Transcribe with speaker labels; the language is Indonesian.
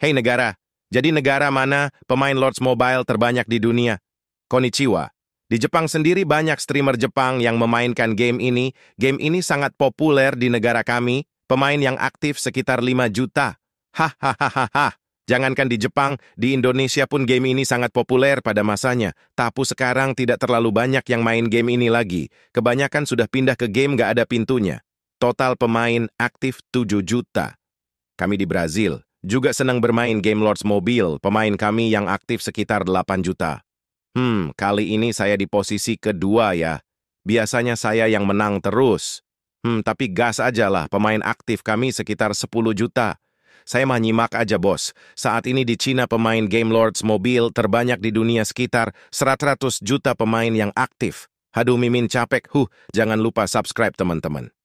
Speaker 1: Hei negara, jadi negara mana pemain Lords Mobile terbanyak di dunia? Konichiwa. Di Jepang sendiri banyak streamer Jepang yang memainkan game ini. Game ini sangat populer di negara kami. Pemain yang aktif sekitar 5 juta. Hahaha. Jangankan di Jepang, di Indonesia pun game ini sangat populer pada masanya. Tapi sekarang tidak terlalu banyak yang main game ini lagi. Kebanyakan sudah pindah ke game gak ada pintunya. Total pemain aktif 7 juta. Kami di Brazil, juga senang bermain game Lords Mobile, pemain kami yang aktif sekitar 8 juta. Hmm, kali ini saya di posisi kedua ya. Biasanya saya yang menang terus. Hmm, tapi gas aja lah, pemain aktif kami sekitar 10 juta. Saya mah nyimak aja bos, saat ini di Cina pemain Game Lords Mobile terbanyak di dunia sekitar 100 juta pemain yang aktif. Haduh mimin capek, huh, jangan lupa subscribe teman-teman.